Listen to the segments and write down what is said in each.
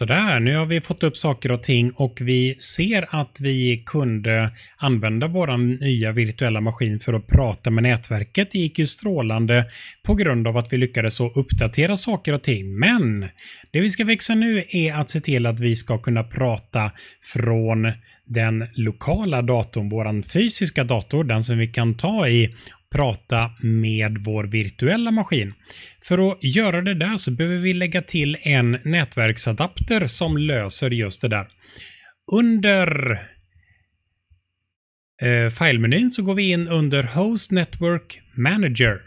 Sådär, nu har vi fått upp saker och ting och vi ser att vi kunde använda vår nya virtuella maskin för att prata med nätverket. Det gick ju strålande på grund av att vi lyckades så uppdatera saker och ting. Men det vi ska växa nu är att se till att vi ska kunna prata från den lokala datorn, våran fysiska dator, den som vi kan ta i prata med vår virtuella maskin. För att göra det där så behöver vi lägga till en nätverksadapter som löser just det där. Under eh, filemenyn så går vi in under Host Network Manager.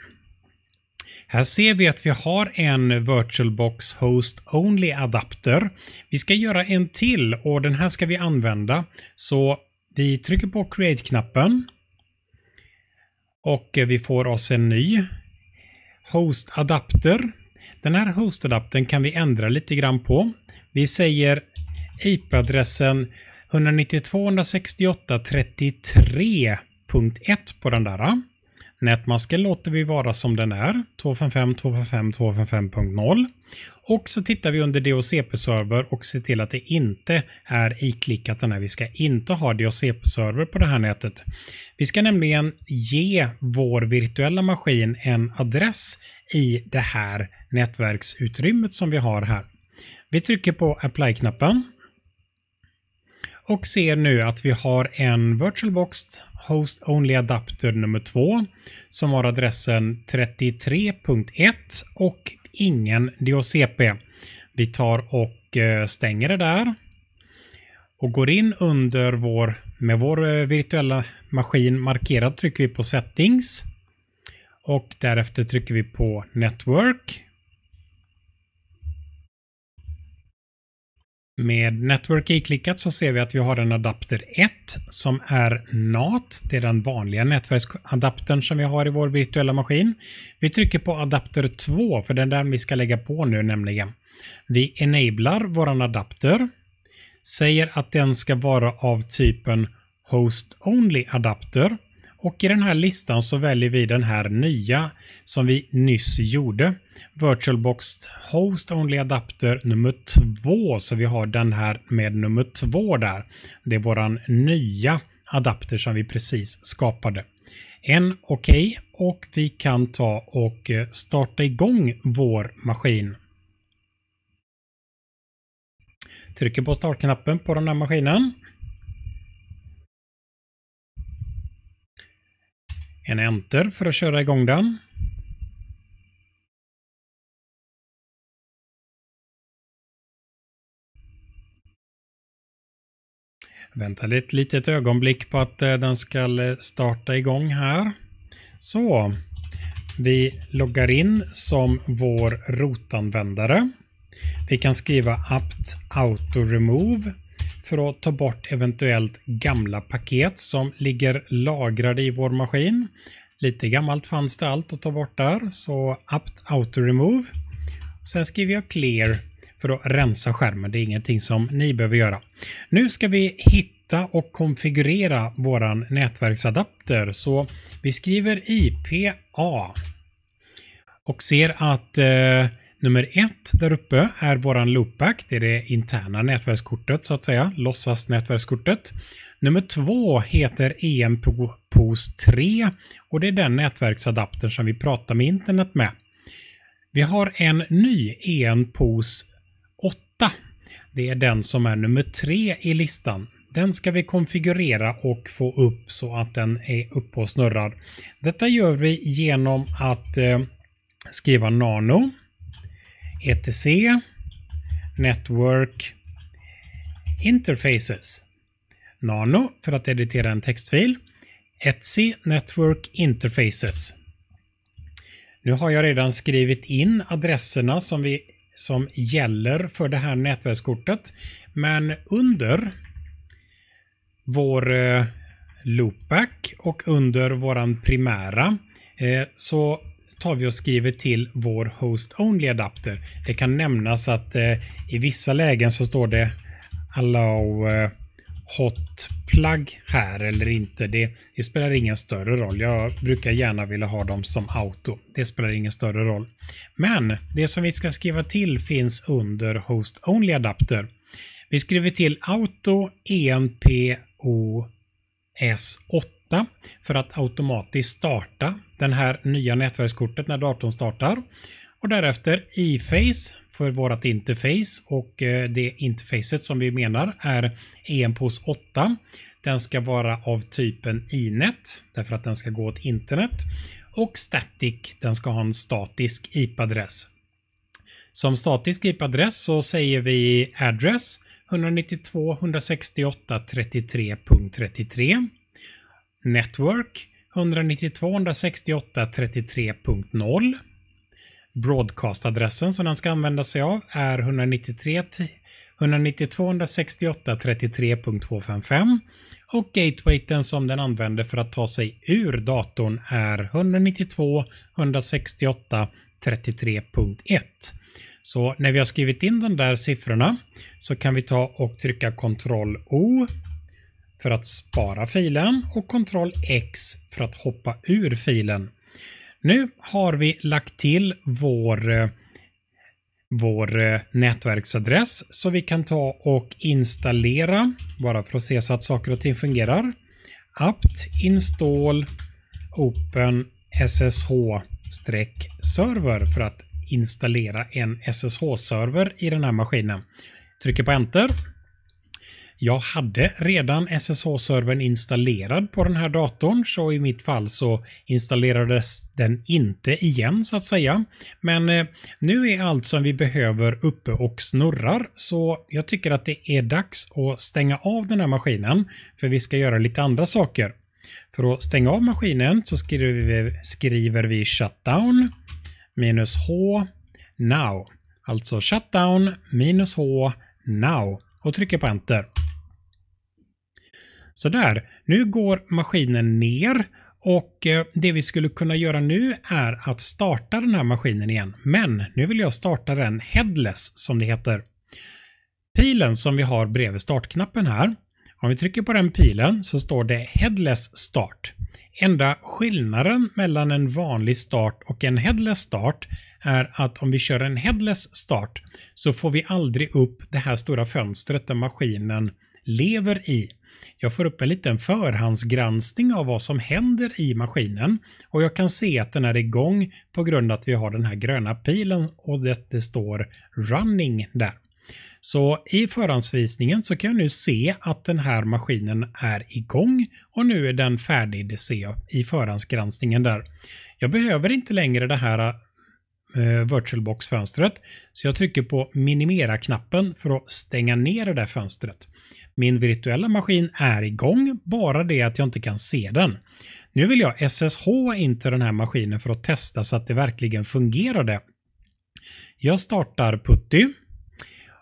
Här ser vi att vi har en VirtualBox Host Only-adapter. Vi ska göra en till och den här ska vi använda. Så vi trycker på Create-knappen. Och eh, vi får oss en ny Host Adapter. Den här hostadaptern kan vi ändra lite grann på. Vi säger IP-adressen 192.168.33.1 på den där. Nätmasken låter vi vara som den är, 255, 255, 255.0. Och så tittar vi under DHCP-server och ser till att det inte är iklickat den här. Vi ska inte ha DHCP-server på det här nätet. Vi ska nämligen ge vår virtuella maskin en adress i det här nätverksutrymmet som vi har här. Vi trycker på apply-knappen och ser nu att vi har en VirtualBox Host Only Adapter nummer 2 som har adressen 33.1 och ingen DHCP. Vi tar och eh, stänger det där och går in under vår, med vår eh, virtuella maskin markerad trycker vi på Settings och därefter trycker vi på Network Med Network i-klickat så ser vi att vi har en adapter 1 som är NAT. Det är den vanliga nätverksadaptern som vi har i vår virtuella maskin. Vi trycker på adapter 2 för det är den vi ska lägga på nu nämligen. Vi enablar vår adapter, säger att den ska vara av typen Host Only adapter och i den här listan så väljer vi den här nya som vi nyss gjorde. VirtualBox Host Only Adapter nummer 2. Så vi har den här med nummer 2 där. Det är våran nya adapter som vi precis skapade. En okej okay, och vi kan ta och eh, starta igång vår maskin. Trycker på startknappen på den här maskinen. en enter för att köra igång den. Vänta ett litet ögonblick på att eh, den ska eh, starta igång här. Så, vi loggar in som vår rotanvändare. Vi kan skriva apt auto remove för att ta bort eventuellt gamla paket som ligger lagrade i vår maskin. Lite gammalt fanns det allt att ta bort där, så apt auto remove. Sen skriver jag clear för att rensa skärmen. Det är ingenting som ni behöver göra. Nu ska vi hitta och konfigurera våran nätverksadapter så vi skriver IPA och ser att eh, Nummer ett där uppe är våran loopback. Det är det interna nätverkskortet så att säga, låtsas nätverkskortet. Nummer två heter EMPOS 3 och det är den nätverksadaptern som vi pratar med internet med. Vi har en ny EMPOS 8. Det är den som är nummer tre i listan. Den ska vi konfigurera och få upp så att den är uppe och snurrar. Detta gör vi genom att eh, skriva nano ETC Network Interfaces Nano för att editera en textfil Etsy Network Interfaces. Nu har jag redan skrivit in adresserna som, vi, som gäller för det här nätverkskortet. Men under vår eh, loopback och under våran primära eh, så tar vi och skriver till vår host only adapter. Det kan nämnas att eh, i vissa lägen så står det allow eh, hot plug här eller inte. Det, det, spelar ingen större roll. Jag brukar gärna vilja ha dem som auto. Det spelar ingen större roll. Men det som vi ska skriva till finns under host only adapter. Vi skriver till auto enpo s8 data för att automatiskt starta den här nya nätverkskortet när datorn startar. Och därefter E-face för vårt interface och eh, det interfacet som vi menar är EMPOS 8. Den ska vara av typen INET e därför att den ska gå åt internet och static, den ska ha en statisk IP-adress. Som statisk IP-adress så säger vi address 192.168.33.33 Network 192 168 33.0 Broadcastadressen som den ska använda sig av är 193 192 168 33.255 och gatewayten som den använder för att ta sig ur datorn är 192 168 33.1. Så när vi har skrivit in de där siffrorna så kan vi ta och trycka Ctrl O för att spara filen och Ctrl X för att hoppa ur filen. Nu har vi lagt till vår, eh, vår eh, nätverksadress så vi kan ta och installera, bara för att se så att saker och ting fungerar. apt install open ssh-server för att installera en SSH-server i den här maskinen. Trycker på enter. Jag hade redan SSH-servern installerad på den här datorn, så i mitt fall så installerades den inte igen så att säga. Men eh, nu är allt som vi behöver uppe och snurrar, så jag tycker att det är dags att stänga av den här maskinen, för vi ska göra lite andra saker. För att stänga av maskinen så skriver vi, skriver vi shutdown minus h now. Alltså shutdown minus h now och trycker på enter. Sådär, nu går maskinen ner och eh, det vi skulle kunna göra nu är att starta den här maskinen igen. Men nu vill jag starta den headless som det heter. Pilen som vi har bredvid startknappen här. Om vi trycker på den pilen så står det headless start. Enda skillnaden mellan en vanlig start och en headless start är att om vi kör en headless start så får vi aldrig upp det här stora fönstret där maskinen lever i. Jag får upp en liten förhandsgranskning av vad som händer i maskinen och jag kan se att den är igång på grund av att vi har den här gröna pilen och det, det står running där. Så i förhandsvisningen så kan jag nu se att den här maskinen är igång och nu är den färdig, det ser jag i förhandsgranskningen där. Jag behöver inte längre det här eh, VirtualBox-fönstret så jag trycker på minimera-knappen för att stänga ner det där fönstret. Min virtuella maskin är igång, bara det att jag inte kan se den. Nu vill jag SSH in till den här maskinen för att testa så att det verkligen fungerade. Jag startar Putty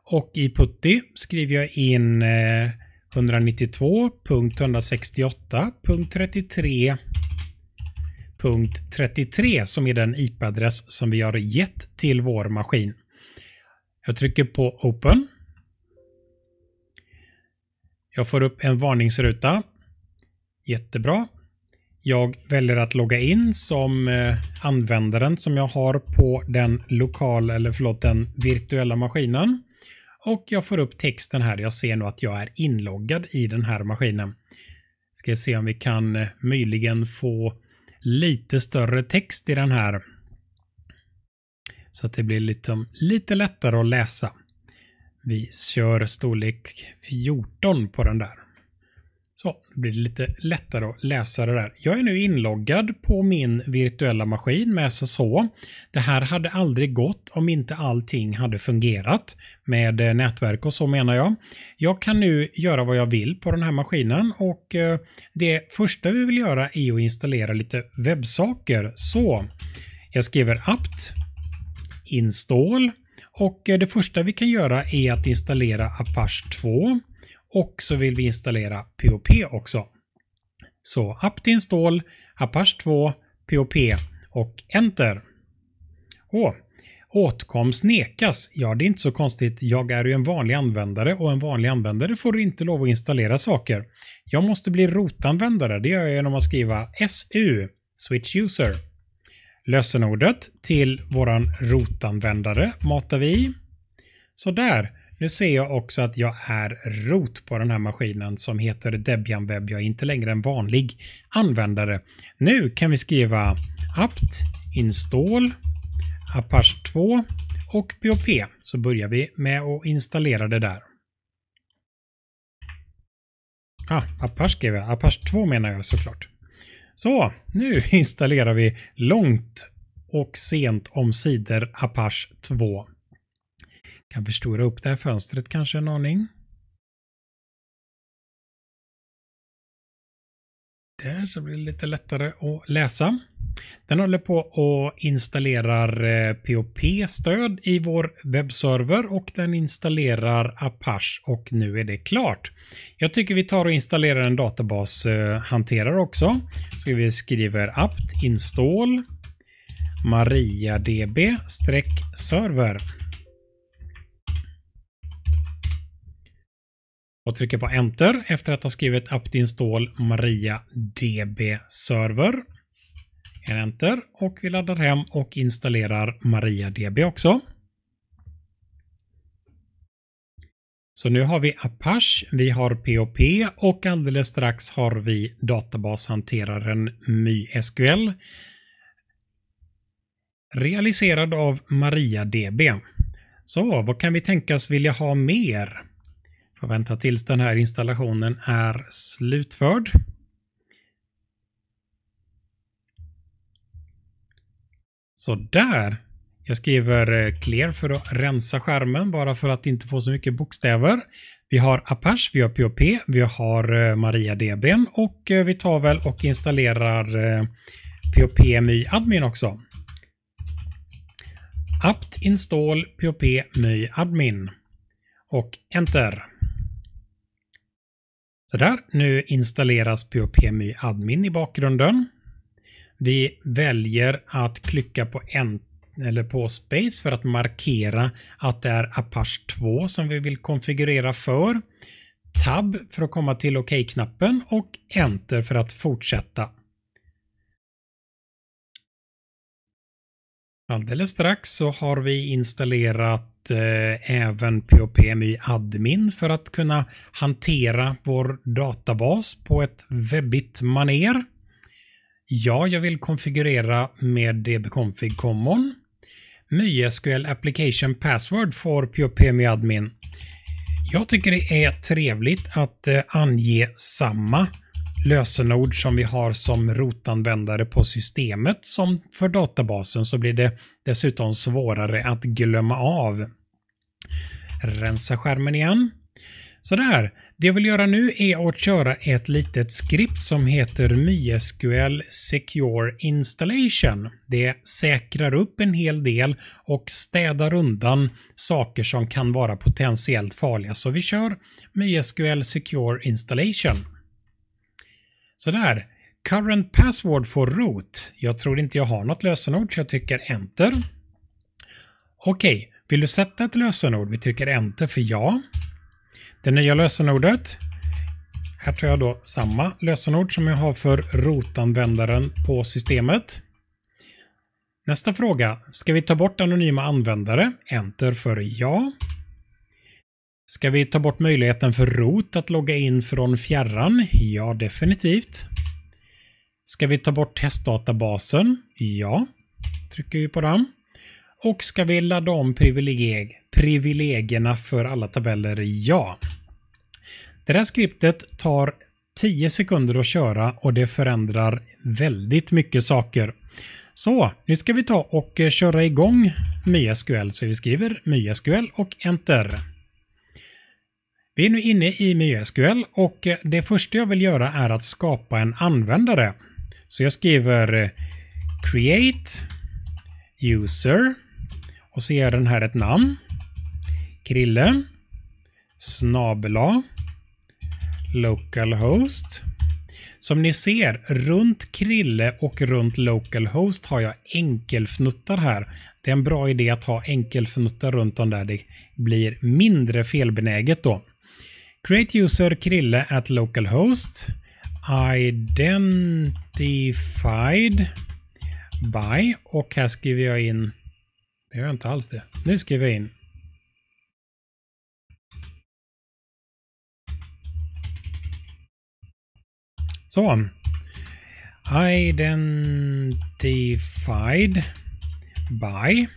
och i Putty skriver jag in 192.168.33.33 eh, som är den IP-adress som vi har gett till vår maskin. Jag trycker på Open jag får upp en varningsruta. Jättebra. Jag väljer att logga in som eh, användaren som jag har på den lokal eller förlåt den virtuella maskinen. Och jag får upp texten här. Jag ser nu att jag är inloggad i den här maskinen. Ska se om vi kan eh, möjligen få lite större text i den här. Så att det blir lite, liksom lite lättare att läsa. Vi kör storlek 14 på den där. Så, det blir lite lättare att läsa det där. Jag är nu inloggad på min virtuella maskin med SSH. Det här hade aldrig gått om inte allting hade fungerat med eh, nätverk och så menar jag. Jag kan nu göra vad jag vill på den här maskinen och eh, det första vi vill göra är att installera lite webbsaker. Så jag skriver apt install och eh, det första vi kan göra är att installera Apache 2 och så vill vi installera POP också. Så apt install, Apache 2, POP och enter. Åh, åtkomst nekas. Ja, det är inte så konstigt. Jag är ju en vanlig användare och en vanlig användare får inte lov att installera saker. Jag måste bli rotanvändare. Det gör jag genom att skriva SU, Switch User. Lösenordet till våran rotanvändare matar vi. Så där. Nu ser jag också att jag är rot på den här maskinen som heter Debian Web. Jag är inte längre en vanlig användare. Nu kan vi skriva apt install apache 2 och POP. Så börjar vi med att installera det där. Ah, Apache skrev jag. Apache 2 menar jag såklart. Så, nu installerar vi långt och sent omsider Apache 2. Kan förstora upp det här fönstret kanske en aning. Där så blir det lite lättare att läsa. Den håller på och installerar eh, POP-stöd i vår webbserver och den installerar Apache och nu är det klart. Jag tycker vi tar och installerar en databashanterare eh, också. Så vi skriver apt install mariadb-server. och trycker på enter efter att ha skrivit apt install mariadb server. En enter och vi laddar hem och installerar MariaDB också. Så nu har vi Apache, vi har POP och alldeles strax har vi databashanteraren MySQL realiserad av MariaDB. Så vad kan vi tänkas vilja ha mer? Får vänta tills den här installationen är slutförd. Så där. Jag skriver eh, clear för att rensa skärmen bara för att inte få så mycket bokstäver. Vi har Apache, vi har POP, vi har eh, MariaDB och eh, vi tar väl och installerar POP My Admin också. apt install POP My Admin och enter. Sådär, nu installeras POP My Admin i bakgrunden. Vi väljer att klicka på Enter eller på Space för att markera att det är Apache 2 som vi vill konfigurera för. Tab för att komma till OK-knappen OK och Enter för att fortsätta. Alldeles strax så har vi installerat eh, även POPMY Admin för att kunna hantera vår databas på ett webbigt maner. Ja, jag vill konfigurera med dbconfig common. MySQL application password for PHP admin. Jag tycker det är trevligt att eh, ange samma lösenord som vi har som rotanvändare på systemet som för databasen så blir det dessutom svårare att glömma av. Rensa skärmen igen. Sådär, det jag vill göra nu är att köra ett litet skript som heter MySQL Secure Installation. Det säkrar upp en hel del och städar undan saker som kan vara potentiellt farliga. Så vi kör MySQL Secure Installation. Sådär. Current password for root. Jag tror inte jag har något lösenord så jag trycker enter. Okej, vill du sätta ett lösenord? Vi trycker enter för ja det nya lösenordet. Här tar jag då samma lösenord som jag har för rotanvändaren på systemet. Nästa fråga. Ska vi ta bort anonyma användare? Enter för ja. Ska vi ta bort möjligheten för rot att logga in från fjärran? Ja, definitivt. Ska vi ta bort testdatabasen? Ja. Trycker vi på den. Och ska vi ladda om privilegier? privilegierna för alla tabeller ja. Det här skriptet tar 10 sekunder att köra och det förändrar väldigt mycket saker. Så nu ska vi ta och eh, köra igång MySQL. Så vi skriver MySQL och Enter. Vi är nu inne i MySQL och eh, det första jag vill göra är att skapa en användare. Så jag skriver eh, create user och så ger den här ett namn krille snabela localhost. Som ni ser, runt Krille och runt localhost har jag enkelfnuttar här. Det är en bra idé att ha enkelfnuttar runt om där det blir mindre felbenäget då. Create user krille at localhost identified by och här skriver jag in, det gör jag inte alls det, nu skriver jag in Så. Identified by.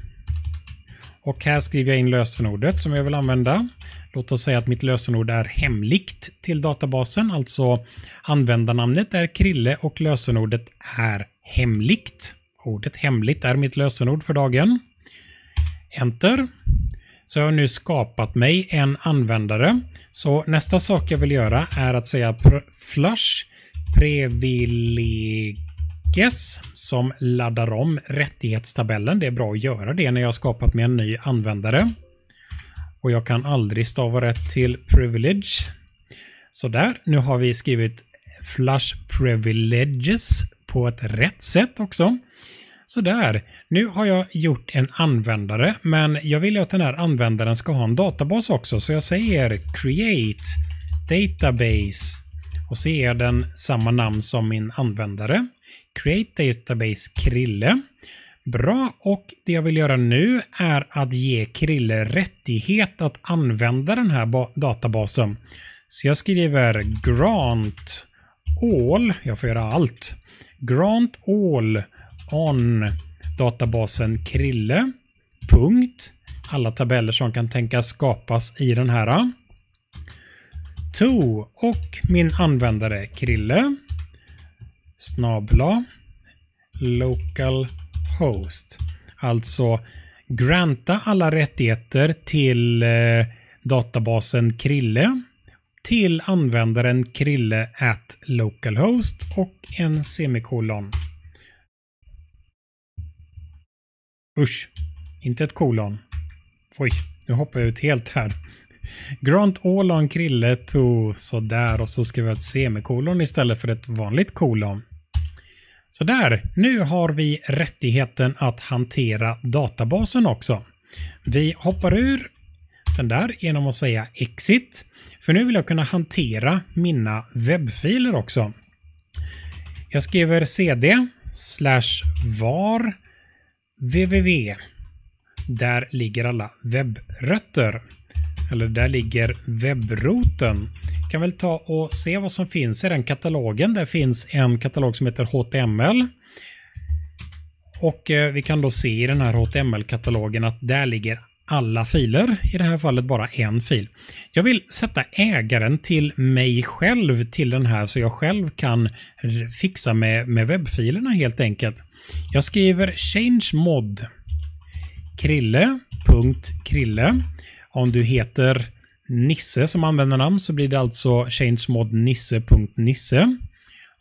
Och här skriver jag in lösenordet som jag vill använda. Låt oss säga att mitt lösenord är hemligt till databasen, alltså användarnamnet är Krille och lösenordet är hemligt. Ordet hemligt är mitt lösenord för dagen. Enter. Så jag har nu skapat mig en användare. Så nästa sak jag vill göra är att säga flush privileges som laddar om rättighetstabellen. Det är bra att göra det när jag skapat mig en ny användare. Och jag kan aldrig stava rätt till privilege. Sådär, nu har vi skrivit flush privileges på ett rätt sätt också. Sådär, nu har jag gjort en användare, men jag vill ju att den här användaren ska ha en databas också, så jag säger create database och så ger jag den samma namn som min användare. Create Database Krille. Bra, och det jag vill göra nu är att ge Krille rättighet att använda den här databasen. Så jag skriver grant all, jag får göra allt, grant all on databasen Krille. Punkt. Alla tabeller som kan tänkas skapas i den här. To och min användare Krille snabla localhost. Alltså granta alla rättigheter till eh, databasen Krille till användaren krille at localhost och en semikolon. Usch, inte ett kolon. Oj, nu hoppar jag ut helt här. Grant Ålon Krille tog sådär och så ska vi ett semikolon istället för ett vanligt kolon. Sådär, nu har vi rättigheten att hantera databasen också. Vi hoppar ur den där genom att säga exit. För nu vill jag kunna hantera mina webbfiler också. Jag skriver cd slash var www. Där ligger alla webbrötter eller där ligger webbroten. Jag kan väl ta och se vad som finns i den katalogen. Där finns en katalog som heter HTML. Och eh, vi kan då se i den här HTML-katalogen att där ligger alla filer, i det här fallet bara en fil. Jag vill sätta ägaren till mig själv till den här så jag själv kan fixa med, med webbfilerna helt enkelt. Jag skriver change mod krille.krille om du heter Nisse som användarnamn så blir det alltså changemodnisse.nisse.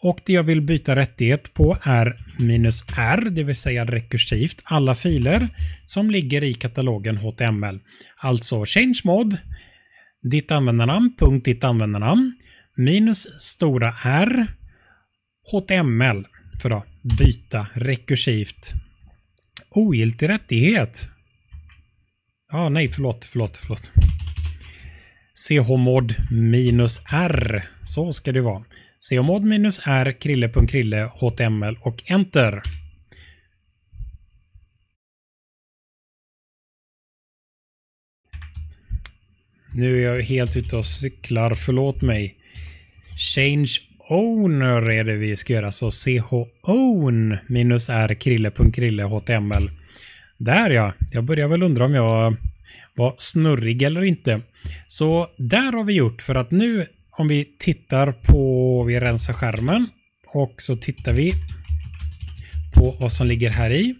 Och det jag vill byta rättighet på är minus "-r", det vill säga rekursivt, alla filer som ligger i katalogen HTML. Alltså changemod, ditt användarnamn, punkt ditt användarnamn, minus stora R, HTML, för att byta rekursivt. Ogiltig rättighet ah, nej, förlåt, förlåt, förlåt. chmod minus r. Så ska det vara. chmod minus r krille.krille html och enter. Nu är jag helt ute och cyklar, förlåt mig. Change owner är det vi ska göra, så chown minus r krille.krille html. Där ja. Jag börjar väl undra om jag var snurrig eller inte. Så där har vi gjort för att nu om vi tittar på, vi rensar skärmen och så tittar vi på vad som ligger här i.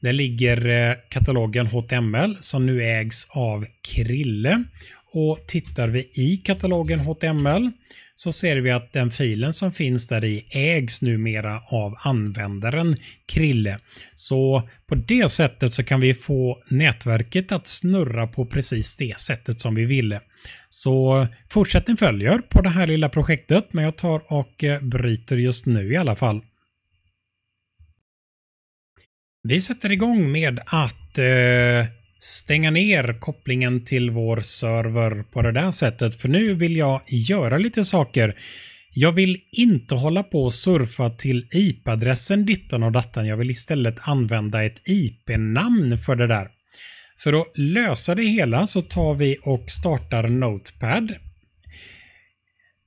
Där ligger eh, katalogen HTML som nu ägs av Krille. Och tittar vi i katalogen HTML så ser vi att den filen som finns där i ägs numera av användaren Krille. Så på det sättet så kan vi få nätverket att snurra på precis det sättet som vi ville. Så fortsättning följer på det här lilla projektet men jag tar och eh, bryter just nu i alla fall. Vi sätter igång med att eh, stänga ner kopplingen till vår server på det där sättet. För nu vill jag göra lite saker. Jag vill inte hålla på och surfa till IP-adressen dittan och dattan. Jag vill istället använda ett IP-namn för det där. För att lösa det hela så tar vi och startar Notepad.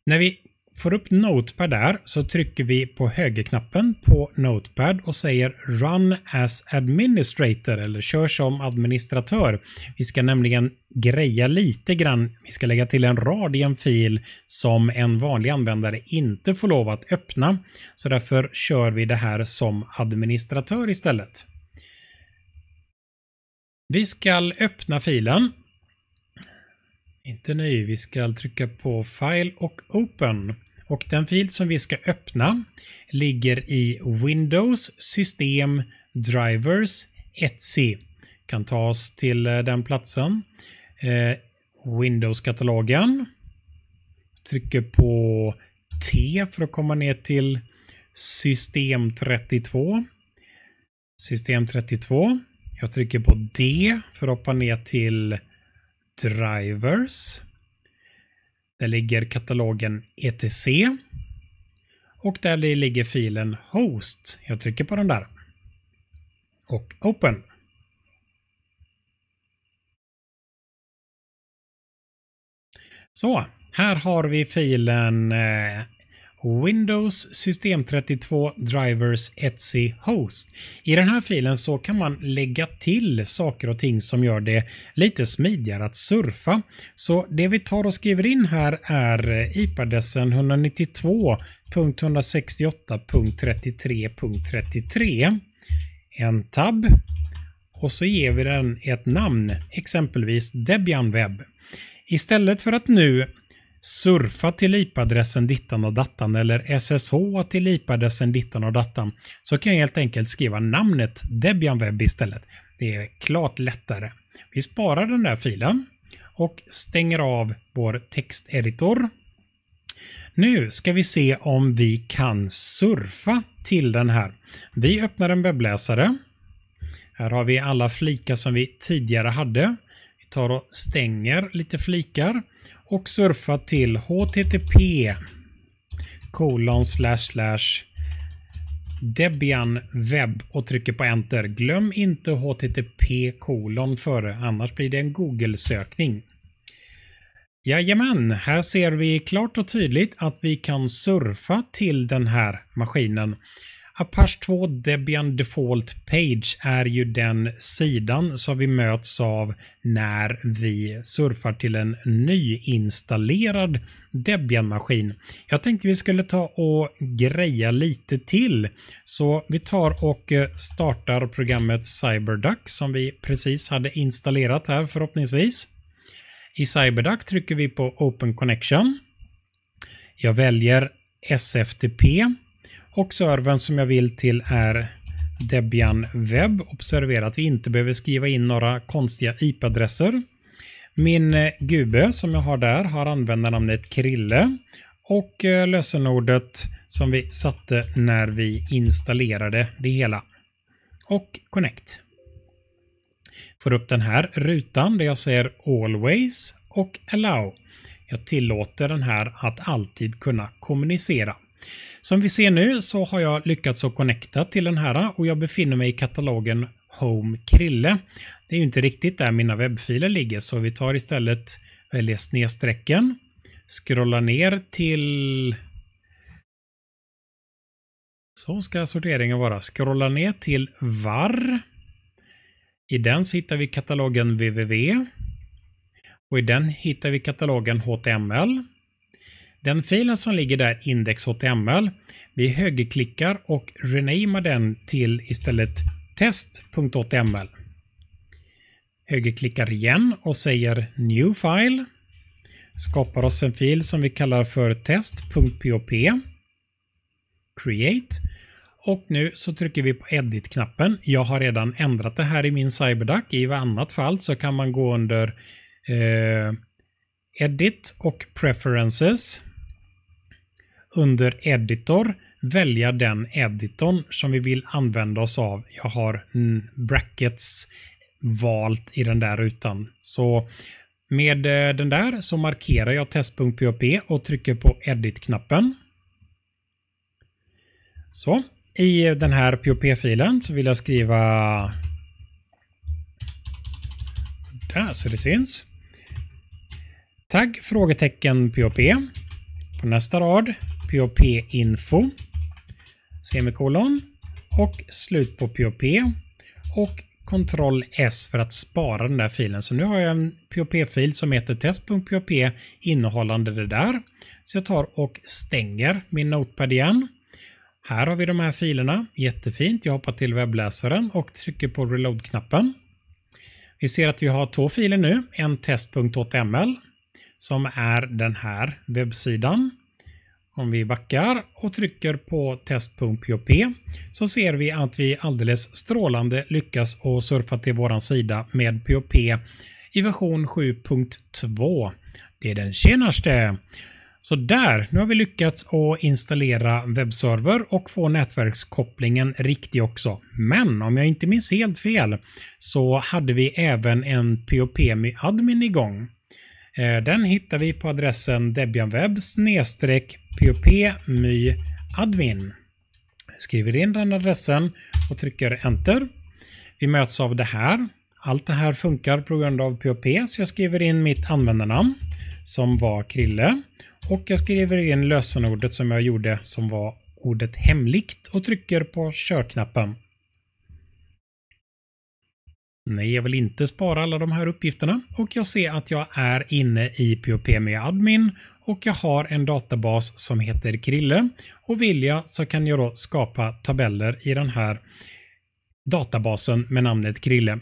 När vi får upp Notepad där så trycker vi på högerknappen på Notepad och säger Run as administrator eller kör som administratör. Vi ska nämligen greja lite grann. Vi ska lägga till en rad i en fil som en vanlig användare inte får lov att öppna. Så därför kör vi det här som administratör istället. Vi ska öppna filen inte ny. Vi ska trycka på File och Open. Och den fil som vi ska öppna ligger i Windows System Drivers Etsy. Kan tas till eh, den platsen. Eh, Windows-katalogen. Trycker på T för att komma ner till System 32. System 32. Jag trycker på D för att hoppa ner till Drivers. Där ligger katalogen ETC. Och där ligger filen Host. Jag trycker på den där. Och Open. Så, här har vi filen eh, Windows System32 Drivers Etsy Host. I den här filen så kan man lägga till saker och ting som gör det lite smidigare att surfa. Så det vi tar och skriver in här är IP-adressen 192.168.33.33. En tab och så ger vi den ett namn, exempelvis Debian Web. Istället för att nu surfa till IP-adressen dittan och dattan eller SSH till IP-adressen dittan och dattan så kan jag helt enkelt skriva namnet Debian Web istället. Det är klart lättare. Vi sparar den där filen och stänger av vår texteditor. Nu ska vi se om vi kan surfa till den här. Vi öppnar en webbläsare. Här har vi alla flikar som vi tidigare hade. Vi tar och stänger lite flikar och surfa till http kolon slash slash Debian webb och trycker på enter. Glöm inte http kolon före annars blir det en Google-sökning. Jajamän, här ser vi klart och tydligt att vi kan surfa till den här maskinen. Apache 2 Debian Default Page är ju den sidan som vi möts av när vi surfar till en nyinstallerad Debian-maskin. Jag tänkte vi skulle ta och greja lite till. Så vi tar och eh, startar programmet CyberDuck som vi precis hade installerat här förhoppningsvis. I CyberDuck trycker vi på Open Connection. Jag väljer SFTP och servern som jag vill till är Debian Web. Observera att vi inte behöver skriva in några konstiga IP-adresser. Min eh, gube som jag har där har användarnamnet Krille och eh, lösenordet som vi satte när vi installerade det hela. Och Connect. Får upp den här rutan där jag säger Always och Allow. Jag tillåter den här att alltid kunna kommunicera. Som vi ser nu så har jag lyckats att connecta till den här och jag befinner mig i katalogen Home Krille. Det är ju inte riktigt där mina webbfiler ligger så vi tar istället, väljer snedstrecken, scrollar ner till så ska sorteringen vara. Scrolla ner till VAR. I den så hittar vi katalogen www. Och i den hittar vi katalogen HTML. Den filen som ligger där, index.html, vi högerklickar och renamar den till istället test.html. Högerklickar igen och säger new file. Skapar oss en fil som vi kallar för test.pop. Create. Och nu så trycker vi på edit-knappen. Jag har redan ändrat det här i min CyberDuck. I annat fall så kan man gå under eh, edit och preferences under editor välja den editorn som vi vill använda oss av. Jag har brackets valt i den där rutan. Så med eh, den där så markerar jag test.php och trycker på edit-knappen. Så. I den här POP-filen så vill jag skriva så där så det syns. Tagg frågetecken POP. På nästa rad POP-info, semikolon och slut på POP och ctrl S för att spara den där filen. Så nu har jag en POP-fil som heter test.pop innehållande det där. Så jag tar och stänger min Notepad igen. Här har vi de här filerna. Jättefint. Jag hoppar till webbläsaren och trycker på reload-knappen. Vi ser att vi har två filer nu. En test.html som är den här webbsidan om vi backar och trycker på test.php så ser vi att vi alldeles strålande lyckas och surfa till våran sida med POP i version 7.2. Det är den senaste! Så där, nu har vi lyckats att installera webbserver och få nätverkskopplingen riktig också. Men om jag inte minns helt fel så hade vi även en POP med admin igång. Eh, den hittar vi på adressen debianweb POP my admin. Skriver in den adressen och trycker enter. Vi möts av det här. Allt det här funkar på grund av POP så jag skriver in mitt användarnamn som var Krille och jag skriver in lösenordet som jag gjorde som var ordet hemligt och trycker på körknappen. Nej, jag vill inte spara alla de här uppgifterna och jag ser att jag är inne i POP med admin och jag har en databas som heter Krille. Och vill jag så kan jag då skapa tabeller i den här databasen med namnet Krille.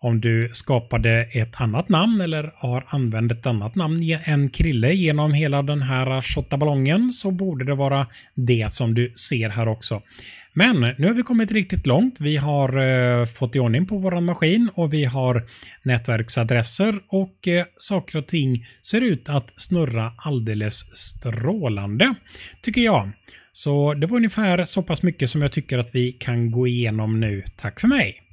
Om du skapade ett annat namn eller har använt ett annat namn än Krille genom hela den här tjotta ballongen så borde det vara det som du ser här också. Men nu har vi kommit riktigt långt. Vi har eh, fått i ordning på vår maskin och vi har nätverksadresser och eh, saker och ting ser ut att snurra alldeles strålande, tycker jag. Så det var ungefär så pass mycket som jag tycker att vi kan gå igenom nu. Tack för mig!